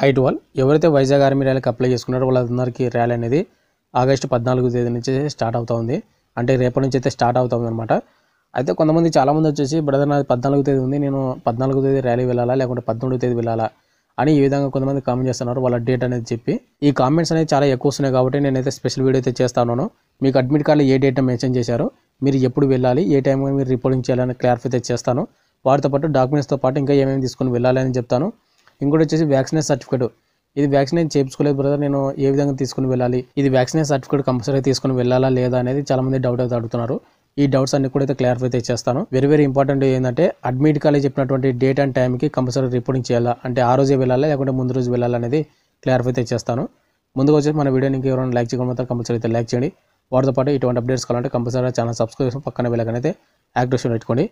height one ఎవరైతే Vizag army ర్యాలీకి apply చేసుకున్నారో వాళ్ళందరికీ ర్యాలీ అనేది ఆగస్టు పద్నాలుగు తేదీ నుంచి స్టార్ట్ అవుతా ఉంది అంటే రేపటి నుంచి అయితే స్టార్ట్ అవుతుంది అనమాట అయితే కొంతమంది చాలామంది వచ్చేసి బ్రదర్ నాది పద్నాలుగు తేదీ ఉంది నేను పద్నాలుగు తేదీ ర్యాలీ వెళ్ళాలా లేకుంటే పద్మూడు తేదీ వెళ్ళాలా అని ఈ విధంగా కొంతమంది కామెంట్ చేస్తున్నారు వాళ్ళ డేట్ అనేది చెప్పి ఈ కామెంట్స్ అనేది చాలా ఎక్కువ వస్తున్నాయి కాబట్టి నేనైతే స్పెషల్ వీడియో అయితే చేస్తాను మీకు అడ్మిట్ కార్డులో ఏ డేట్ మెన్షన్ చేశారు మీరు ఎప్పుడు వెళ్ళాలి ఏ టైంలో మీరు రిపోర్టింగ్ చేయాలని క్లారిఫై చేస్తాను వాటితో పాటు డాక్యుమెంట్స్తో పాటు ఇంకా ఏమేమి తీసుకొని వెళ్ళాలి అని చెప్తాను ఇంకోటి వచ్చేసి వ్యాక్సినేషన్ సర్టిఫికేట్ ఇది వ్యాక్సినేషన్ చేయించుకోలేదు బ్రదర్ నేను ఏ విధంగా తీసుకుని వెళ్ళాలి ఇది వ్యాక్సినేషన్ సర్టిఫికేట్ కంపల్సరీ తీసుకుని వెళ్ళాలా లేదా అనేది చాలామంది డౌట్ అయితే అడుగుతున్నారు ఈ డౌట్స్ అన్ని కూడా అయితే క్లారిఫై అయితే చేస్తాను వెరీ వెరీ ఇంపార్టెంట్ ఏంటంటే అడ్మిట్ కాలేజ్ చెప్పినటువంటి డేట్ అండ్ టైంకి కంపల్సరీ రిపోర్టింగ్ చేయాలా అంటే ఆ రోజే వెళ్ళాలా లేకుంటే ముందు రోజు వెళ్ళాలనేది క్లారిఫై అయితే చేస్తాను ముందుకు వచ్చేసి మన వీడియోని ఎవరైనా లైక్ చేయడం మాత్రం కంపల్సరీ అయితే లైక్ చేయండి వాటితో పాటు ఇటువంటి అప్డేట్స్ కావాలంటే కంపల్సరీ ఛానల్ సబ్స్క్రైబ్ పక్కన వెళ్ళకనైతే యాక్టివేషన్ పెట్టుకోండి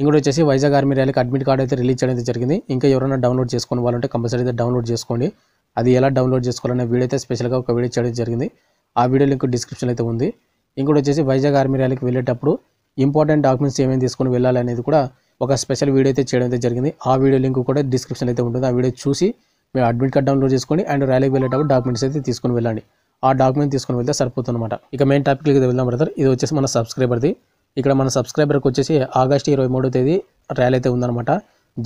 ఇంకోటి వచ్చేసి వైజాగ్ ఆర్మీ ర్యాలీకి అడ్మిట్ కార్డ్ అయితే రిలీజ్ చేయడం జరిగింది ఇంకా ఎవరైనా డౌన్లోడ్ చేసుకుని వాళ్ళంటే కంపల్సరీ అయితే డౌన్లోడ్ చేసుకోండి అది ఎలా డౌన్లోడ్ చేసుకోవాలనే వీడియో అయితే స్పెషల్గా ఒక వీడియో చేయడం జరిగింది ఆ వీడియో లింక్ డిస్క్రిప్షన్ అయితే ఉంది ఇంకోటి వచ్చేసి వైజాగ్ ఆర్మీ ర్యాలీకి వెళ్ళేటప్పుడు ఇంపార్టెంట్ డాక్యుమెంట్స్ ఏమేమి తీసుకొని వెళ్ళాలి అనేది కూడా ఒక స్పెషల్ వీడియో అయితే చేయడం అయితే జరిగింది ఆ వీడియో లింక్ కూడా డిస్క్రిప్షన్ అయితే ఉంటుంది ఆ వీడియో చూసి మేము అడ్మిట్ కార్డ్ డౌన్లోడ్ చేసుకొని అండ్ ర్యాలీకి వెళ్ళేటప్పుడు డాక్యుమెంట్స్ అయితే తీసుకొని వెళ్ళండి ఆ డాక్యుమెంట్ తీసుకొని వెళ్తే సరిపోతుందన్నమాట ఇక మెయిన్ టాపిక్ వెళ్దాం బ్రదర్ ఇది వచ్చేసి మన సబ్స్క్రైబర్ది ఇక్కడ మన సబ్స్క్రైబర్కి వచ్చేసి ఆగస్ట్ ఇరవై మూడో తేదీ ర్యాలీ అయితే ఉందన్నమాట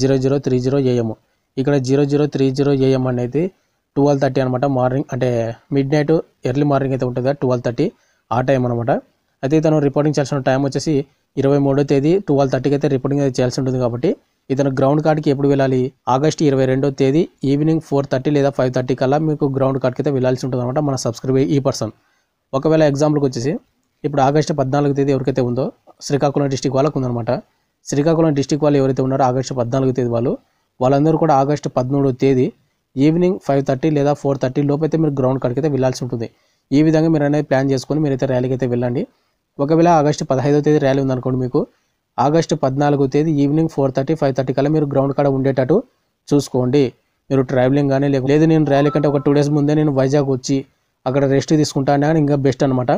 zero zero three zero AM ఇక్కడ zero zero three zero AM అనేది ట్వెల్వ్ థర్టీ అనమాట మార్నింగ్ అంటే మిడ్ నైట్ ఎర్లీ మార్నింగ్ అయితే ఉంటుంది ట్వెల్వ్ థర్టీ ఆ టైం అనమాట అయితే ఇతను రిపోర్టింగ్ చేయాల్సిన టైం వచ్చేసి ఇరవై మూడో తేదీ ట్వెల్వ్ థర్టీకి అయితే రిపోర్టింగ్ అయితే చేయాల్సి ఉంటుంది కాబట్టి ఇతను గ్రౌండ్ కార్డ్కి ఎప్పుడు వెళ్ళాలి ఆగస్ట్ ఇరవై రెండో తేదీ ఈవినింగ్ ఫోర్ థర్టీ లేదా ఫైవ్ థర్టీ కల్లా మీకు గ్రౌండ్ కార్డ్కి అయితే వెళ్ళాల్సి ఉంటుంది అనమాట మన సబ్స్క్రైబర్ ఈ పర్సన్ ఒకవేళ ఎగ్జాంపుల్కి వచ్చేసి ఇప్పుడు ఆగస్టు పద్నాలుగు తేదీ ఎవరికైతే ఉందో శ్రీకాకుళం డిస్టిక్ వాళ్ళకు ఉందన్నమాట శ్రీకాకుళం డిస్టిక్ వాళ్ళు ఎవరైతే ఉన్నారో ఆగస్టు పద్నాలుగు తేదీ వాళ్ళు వాళ్ళందరూ కూడా ఆగస్టు పదమూడో తేదీ ఈవినింగ్ ఫైవ్ థర్టీ లేదా ఫోర్ థర్టీ లోపైతే మీరు గ్రౌండ్ అయితే వెళ్ళాల్సి ఉంటుంది ఈ విధంగా మీరు అనేది ప్లాన్ చేసుకొని మీరైతే ర్యాలీకి అయితే వెళ్ళండి ఒకవేళ ఆగస్టు పదహైదో తేదీ ర్యాలీ ఉందనుకోండి మీకు ఆగస్టు పద్నాలుగో తేదీ evening four thirty five thirty కల్లా మీరు గ్రౌండ్ కాడ ఉండేటట్టు చూసుకోండి మీరు ట్రావెలింగ్ కానీ లేదు నేను ర్యాలీ కంటే ఒక టూ డేస్ ముందే నేను వైజాగ్ వచ్చి అక్కడ రెస్ట్ తీసుకుంటాను కానీ ఇంకా బెస్ట్ అనమాట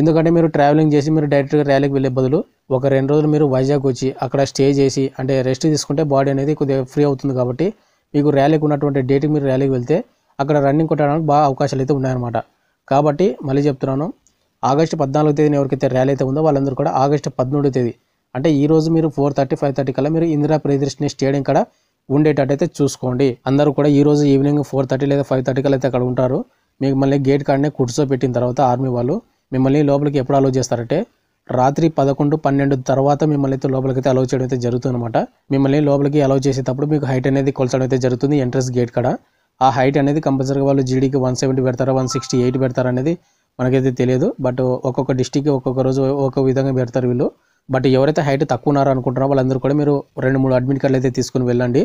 ఎందుకంటే మీరు ట్రావెలింగ్ చేసి మీరు డైరెక్ట్గా ర్యాలీకి వెళ్ళే బదులు ఒక రెండు రోజులు మీరు వైజాగ్ వచ్చి అక్కడ స్టే చేసి అంటే రెస్ట్ తీసుకుంటే బాడీ అనేది కొద్దిగా ఫ్రీ అవుతుంది కాబట్టి మీకు ర్యాలీకి ఉన్నటువంటి డేట్కి మీరు ర్యాలీకి వెళ్తే అక్కడ రన్నింగ్ కొట్టడానికి బాగా అవకాశాలు అయితే ఉన్నాయన్నమాట కాబట్టి మళ్ళీ చెప్తున్నాను ఆగస్టు పద్నాలుగు తేదీని ఎవరికైతే ర్యాలీ అయితే ఉందో వాళ్ళందరూ కూడా ఆగస్టు పదమూడో తేదీ అంటే ఈ రోజు మీరు ఫోర్ థర్టీ ఫైవ్ థర్టీ కల్లా మీరు ఇందిరా ప్రియదర్శిని స్టేడియం కడ ఉండేటట్టయితే చూసుకోండి అందరూ కూడా ఈ రోజు ఈవినింగ్ ఫోర్ థర్టీ లేదా ఫైవ్ థర్టీ కల్లా అయితే అక్కడ ఉంటారు మీకు మళ్ళీ గేట్ కాడనే పెట్టిన తర్వాత ఆర్మీ వాళ్ళు మిమ్మల్ని లోపలికి ఎప్పుడు అలో చేస్తారంటే రాత్రి పదకొండు పన్నెండు తర్వాత మిమ్మల్ని అయితే లోపలికి అయితే అలౌ చేయడం అయితే జరుగుతుందన్నమాట మిమ్మల్ని లోపలికి అలౌ చేసేటప్పుడు మీకు హైట్ అనేది కొలచడం అయితే జరుగుతుంది ఎంట్రెన్స్ గేట్ కాడ ఆ హైట్ అనేది కంపల్సరీగా వాళ్ళు జీడీకి వన్ సెవెంటీ పెడతారా వన్ సిక్స్టీ ఎయిట్ పెడతారా అనేది మనకైతే తెలియదు బట్ ఒక్కొక్క డిస్టిక్కి ఒక్కొక్క రోజు ఒక్కొక్క విధంగా పెడతారు వీళ్ళు బట్ ఎవరైతే హైట్ తక్కువ ఉన్నారో అనుకుంటారో వాళ్ళందరూ కూడా మీరు రెండు మూడు అడ్మిట్ కార్డులు అయితే తీసుకుని వెళ్ళండి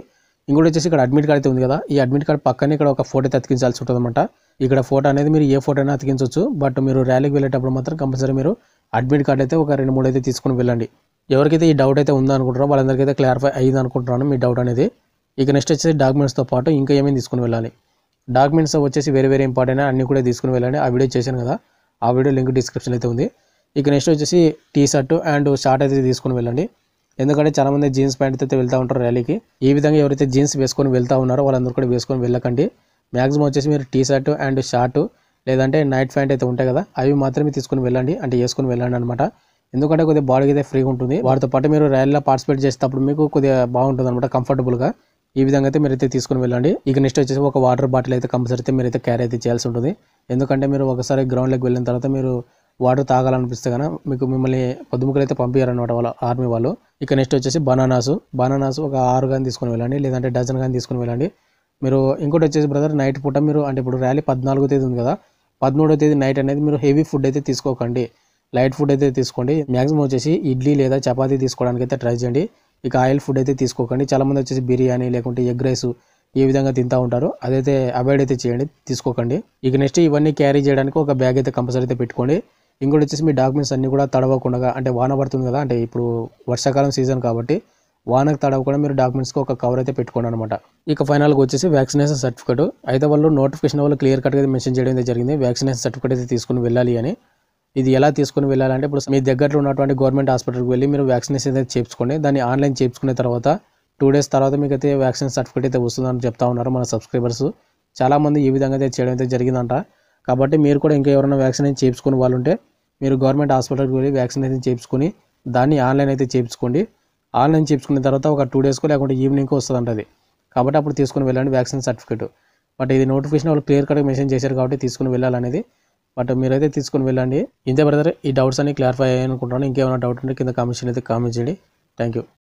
ఇంకోటి వచ్చేసి ఇక్కడ అడ్మిట్ కార్డ్ అయితే ఉంది కదా ఈ అడ్మిట్ కార్డ్ పక్కనే ఇక్కడ ఒక ఫోటో అయితే అతికించాల్సి ఉంటుంది అనమాట ఇక్కడ ఫోటో అనేది మీరు ఏ ఫోటో అయినా అతికించవచ్చు బట్ మీరు ర్యాలీకి వెళ్ళేటప్పుడు మాత్రం కంపల్సరీ మీరు అడ్మిట్ కార్డ్ అయితే ఒక రెండు మూడు అయితే తీసుకుని వెళ్ళండి ఎవరికైతే ఈ డౌట్ అయితే ఉందా అనుకుంటారో వాళ్ళందరికీ అయితే క్లారిఫై అయ్యింది అనుకుంటున్నాను మీ డౌట్ అనేది ఇక నెక్స్ట్ వచ్చేసి డాక్యుమెంట్స్తో పాటు ఇంకా ఏమేమి తీసుకుని వెళ్ళాలి డాక్యుమెంట్స్ వచ్చేసి వేరే వేరే ఇంపార్టెంట్ అన్నీ కూడా తీసుకుని వెళ్ళండి ఆ వీడియో చేశాను కదా ఆ వీడియో లింక్ డిస్క్రిప్షన్ అయితే ఉంది ఇక నెక్స్ట్ వచ్చేసి టీ షర్ట్ అండ్ షార్ట్ అయితే తీసుకుని వెళ్ళండి ఎందుకంటే చాలామంది జీన్స్ ప్యాంట్ అయితే వెళ్తూ ఉంటారు ర్యాలీకి ఈ విధంగా ఎవరైతే జీన్స్ వేసుకొని వెళ్తూ ఉన్నారో వాళ్ళందరూ కూడా వేసుకొని వెళ్ళకండి మ్యాక్సిమం వచ్చేసి మీరు టీ అండ్ షార్ట్ లేదంటే నైట్ ప్యాంట్ అయితే ఉంటాయి కదా అవి మాత్రమే తీసుకుని వెళ్ళండి అంటే వేసుకుని వెళ్ళండి అనమాట ఎందుకంటే కొద్దిగా బాడీకి అయితే ఫ్రీగా ఉంటుంది వాటితో పాటు మీరు ర్యాలీలో పార్టిసిపేట్ చేసేటప్పుడు మీకు కొద్దిగా బాగుంటుంది అనమాట కంఫర్టబుల్గా ఈ విధంగా అయితే మీరు అయితే తీసుకుని వెళ్ళండి ఇక నెక్స్ట్ వచ్చేసి ఒక వాటర్ బాటిల్ అయితే కంపల్సరీ అయితే అయితే క్యారీ అయితే చేయాల్సి ఉంటుంది ఎందుకంటే మీరు ఒకసారి గ్రౌండ్లోకి వెళ్ళిన తర్వాత మీరు వాటర్ తాగాలనిపిస్తే కదా మీకు మిమ్మల్ని పొద్దుముకలు అయితే పంపించారనమాట వాళ్ళ ఆర్మీ వాళ్ళు ఇక నెక్స్ట్ వచ్చేసి బనానాస్ బనానాస్ ఒక ఆరు కానీ తీసుకొని వెళ్ళండి లేదంటే డజన్ కానీ తీసుకొని వెళ్ళండి మీరు ఇంకోటి వచ్చేసి బ్రదర్ నైట్ పూట మీరు అంటే ఇప్పుడు ర్యాలీ పద్నాలుగో తేదీ ఉంది కదా పదమూడో తేదీ నైట్ అనేది మీరు హెవీ ఫుడ్ అయితే తీసుకోకండి లైట్ ఫుడ్ అయితే తీసుకోండి మ్యాక్సిమం వచ్చేసి ఇడ్లీ లేదా చపాతీ తీసుకోవడానికి అయితే ట్రై చేయండి ఇక ఆయిల్ ఫుడ్ అయితే తీసుకోకండి చాలామంది వచ్చేసి బిర్యానీ లేకుంటే ఎగ్ రైస్ ఏ విధంగా తింటూ ఉంటారు అదైతే అవాయిడ్ అయితే చేయండి తీసుకోకండి ఇక నెక్స్ట్ ఇవన్నీ క్యారీ చేయడానికి ఒక బ్యాగ్ అయితే కంపల్సరీ అయితే పెట్టుకోండి ఇంకోటి వచ్చేసి మీ డాక్యుమెంట్స్ అన్నీ కూడా తడవకుండా అంటే వాన పడుతుంది కదా అంటే ఇప్పుడు వర్షాకాలం సీజన్ కాబట్టి వానకు తడవకుండా మీరు డాక్యుమెంట్స్కి ఒక కవర్ అయితే పెట్టుకోండి అనమాట ఇక ఫైనల్గా వచ్చేసి వ్యాక్సినేషన్ సర్టిఫికేట్ అయితే వాళ్ళు నోటిఫికేషన్ వాళ్ళు క్లియర్ కట్గా మెన్షన్ చేయడం జరిగింది వ్యాక్సినేషన్ సర్టిఫికేట్ అయితే తీసుకుని వెళ్ళాలి అని ఇది ఎలా తీసుకుని వెళ్ళాలంటే ఇప్పుడు మీ దగ్గరలో ఉన్నటువంటి గవర్నమెంట్ హాస్పిటల్కి వెళ్ళి మీరు వ్యాక్సినేషన్ అయితే చేయించుకోండి దాన్ని ఆన్లైన్ చేయించుకున్న తర్వాత టూ డేస్ తర్వాత మీకు అయితే వ్యాక్సిన్ సర్టిఫికేట్ అయితే వస్తుందని చెప్తా ఉన్నారు మన సబ్స్క్రైబర్స్ చాలామంది ఈ విధంగా అయితే చేయడం అయితే జరిగిందంట కాబట్టి మీరు కూడా ఇంకా ఎవరైనా వ్యాక్సినేషన్ చేయించుకుని వాళ్ళు ఉంటే మీరు గవర్నమెంట్ హాస్పిటల్కి వెళ్ళి వ్యాక్సిన్ అయితే చేయించుకొని దాన్ని ఆన్లైన్ అయితే చేయించుకోండి ఆన్లైన్ చేయించుకున్న తర్వాత ఒక టూ డేస్కో లేకుంటే ఈవినింగ్కో వస్తుంది అది కాబట్టి అప్పుడు తీసుకుని వెళ్ళండి వ్యాక్సిన్ సర్టిఫికేట్ బట్ ఇది నోటిఫికేషన్ వాళ్ళు క్లియర్ కట్గా మెసేజ్ చేశారు కాబట్టి తీసుకుని వెళ్ళాలనేది బట్ మీరైతే తీసుకుని వెళ్ళండి ఇంతే బ్రదర్ ఈ డౌట్స్ అన్ని క్లారిఫై అయ్యాయనుకుంటున్నాను అనుకుంటున్నాను ఇంకేమైనా డౌట్ ఉంటే కింద కామెంట్ అయితే కామెంట్ చేయండి థ్యాంక్ యూ